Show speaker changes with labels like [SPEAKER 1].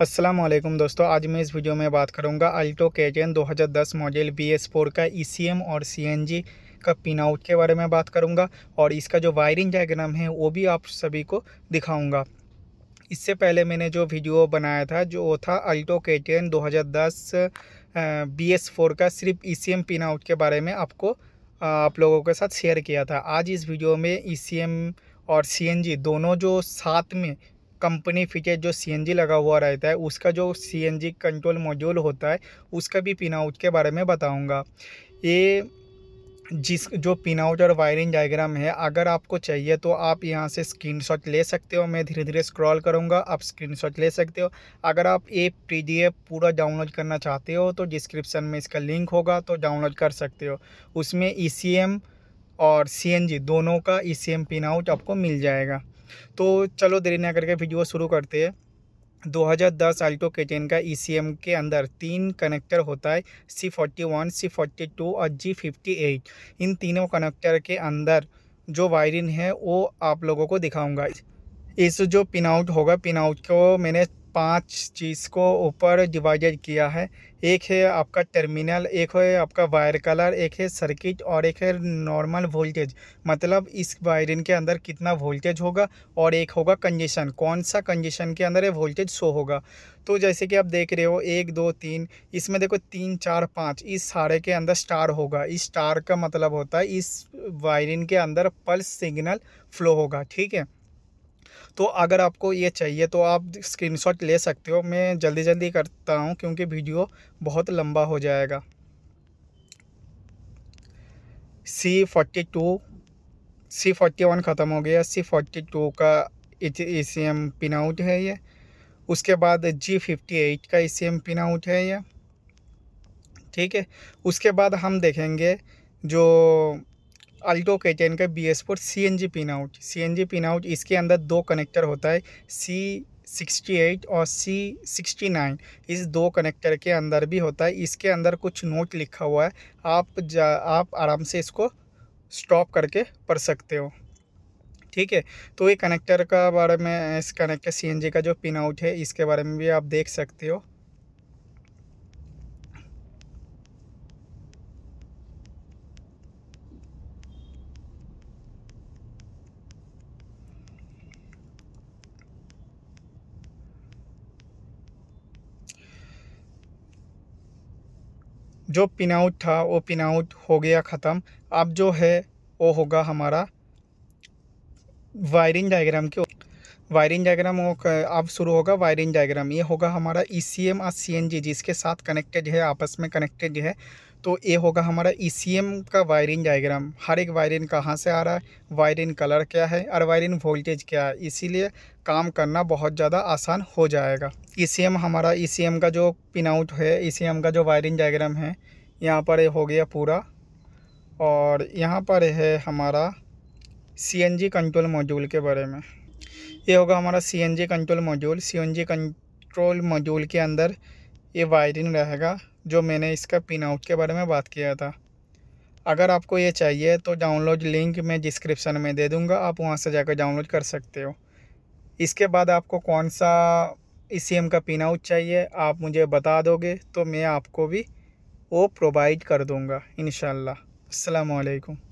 [SPEAKER 1] असलम दोस्तों आज मैं इस वीडियो में बात करूंगा अल्टो हज़ार 2010 मॉडल बी एस फोर का ई e और सी का पिन आउट के बारे में बात करूंगा और इसका जो वायरिंग डायग्राम है वो भी आप सभी को दिखाऊंगा इससे पहले मैंने जो वीडियो बनाया था जो वो था अल्टो हज़ार 2010 बी एस फोर का सिर्फ ई e पिन आउट के बारे में आपको आप लोगों के साथ शेयर किया था आज इस वीडियो में ई e और सी दोनों जो साथ में कंपनी फिटेड जो सीएनजी लगा हुआ रहता है उसका जो सीएनजी कंट्रोल मॉड्यूल होता है उसका भी पिनआउट के बारे में बताऊंगा ये जिस जो पिनआउट और वायरिंग डायग्राम है अगर आपको चाहिए तो आप यहाँ से स्क्रीनशॉट ले सकते हो मैं धीरे धीरे स्क्रॉल करूँगा आप स्क्रीनशॉट ले सकते हो अगर आप ये पी पूरा डाउनलोड करना चाहते हो तो डिस्क्रिप्शन में इसका लिंक होगा तो डाउनलोड कर सकते हो उसमें ई e और सी दोनों का ई सी पिनआउट आपको मिल जाएगा तो चलो देरी ना करके वीडियो शुरू करते हैं 2010 अल्टो के टेन का ई e के अंदर तीन कनेक्टर होता है C forty one C forty two और जी फिफ्टी एट इन तीनों कनेक्टर के अंदर जो वायरिंग है वो आप लोगों को दिखाऊंगा इस जो पिन आउट होगा पिन आउट को मैंने पांच चीज़ को ऊपर डिवाइडेड किया है एक है आपका टर्मिनल एक है आपका वायर कलर एक है सर्किट और एक है नॉर्मल वोल्टेज मतलब इस वायरिंग के अंदर कितना वोल्टेज होगा और एक होगा कंजेशन कौन सा कंजेशन के अंदर है वोल्टेज शो होगा तो जैसे कि आप देख रहे हो एक दो तीन इसमें देखो तीन चार पाँच इस सारे के अंदर स्टार होगा इस स्टार का मतलब होता है इस वायरिंग के अंदर पल्स सिग्नल फ्लो होगा ठीक है तो अगर आपको ये चाहिए तो आप स्क्रीनशॉट ले सकते हो मैं जल्दी जल्दी करता हूँ क्योंकि वीडियो बहुत लंबा हो जाएगा C forty two C forty one ख़त्म हो गया सी फोर्टी टू का E C M pin out है ये उसके बाद जी फिफ्टी एट का E C M pin out है ये ठीक है उसके बाद हम देखेंगे जो अल्टो के टेन का B S four C N G pin out C N G pin out इसके अंदर दो कनेक्टर होता है सी सिक्सटी एट और सी सिक्सटी नाइन इस दो कनेक्टर के अंदर भी होता है इसके अंदर कुछ नोट लिखा हुआ है आप जा आप आराम से इसको स्टॉप करके पढ़ सकते हो ठीक है तो ये कनेक्टर का बारे में इस कनेक्टर जी का जो पिन आउट है इसके बारे में भी आप देख सकते हो जो पिन आउट था वो पिन आउट हो गया ख़त्म अब जो है वो होगा हमारा वायरिंग डायग्राम के वायरिंग डायग्राम अब शुरू होगा वायरिंग डायग्राम ये होगा हमारा ई सी एम और सी एन जी जिसके साथ कनेक्टेड है आपस में कनेक्टेड है तो ये होगा हमारा ई सी एम का वायरिंग डायग्राम हर एक वायरिंग कहाँ से आ रहा है वायरिंग कलर क्या है और वायरिंग वोल्टेज क्या है इसीलिए काम करना बहुत ज़्यादा आसान हो जाएगा ई सी एम हमारा ई सी एम का जो पिन आउट है ई सी एम का जो वायरिंग डायग्राम है यहाँ पर हो गया पूरा और यहाँ पर है हमारा C N G control module के बारे में ये होगा हमारा C N G control module C N G control module के अंदर ये वायरिंग रहेगा जो मैंने इसका पिन आउट के बारे में बात किया था अगर आपको ये चाहिए तो डाउनलोड लिंक मैं डिस्क्रिप्शन में दे दूँगा आप वहाँ से जाकर डाउनलोड कर सकते हो इसके बाद आपको कौन सा ई सी एम का पिन आउट चाहिए आप मुझे बता दोगे तो मैं आपको भी वो प्रोवाइड कर दूँगा इन शाला अलकुम